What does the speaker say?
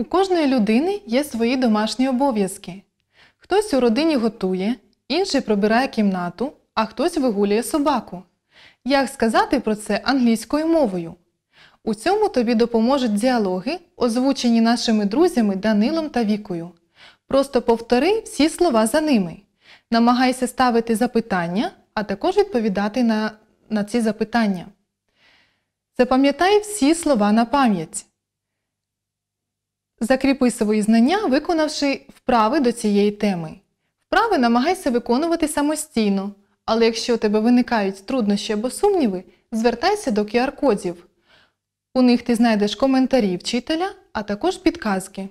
У кожної людини є свої домашні обов'язки. Хтось у родині готує, інший пробирає кімнату, а хтось вигулює собаку. Як сказати про це англійською мовою? У цьому тобі допоможуть діалоги, озвучені нашими друзями Данилом та Вікою. Просто повтори всі слова за ними. Намагайся ставити запитання, а також відповідати на, на ці запитання. Запам'ятай всі слова на пам'ять. Закріпи свої знання, виконавши вправи до цієї теми. Вправи намагайся виконувати самостійно, але якщо у тебе виникають труднощі або сумніви, звертайся до QR-кодів. У них ти знайдеш коментарі вчителя, а також підказки.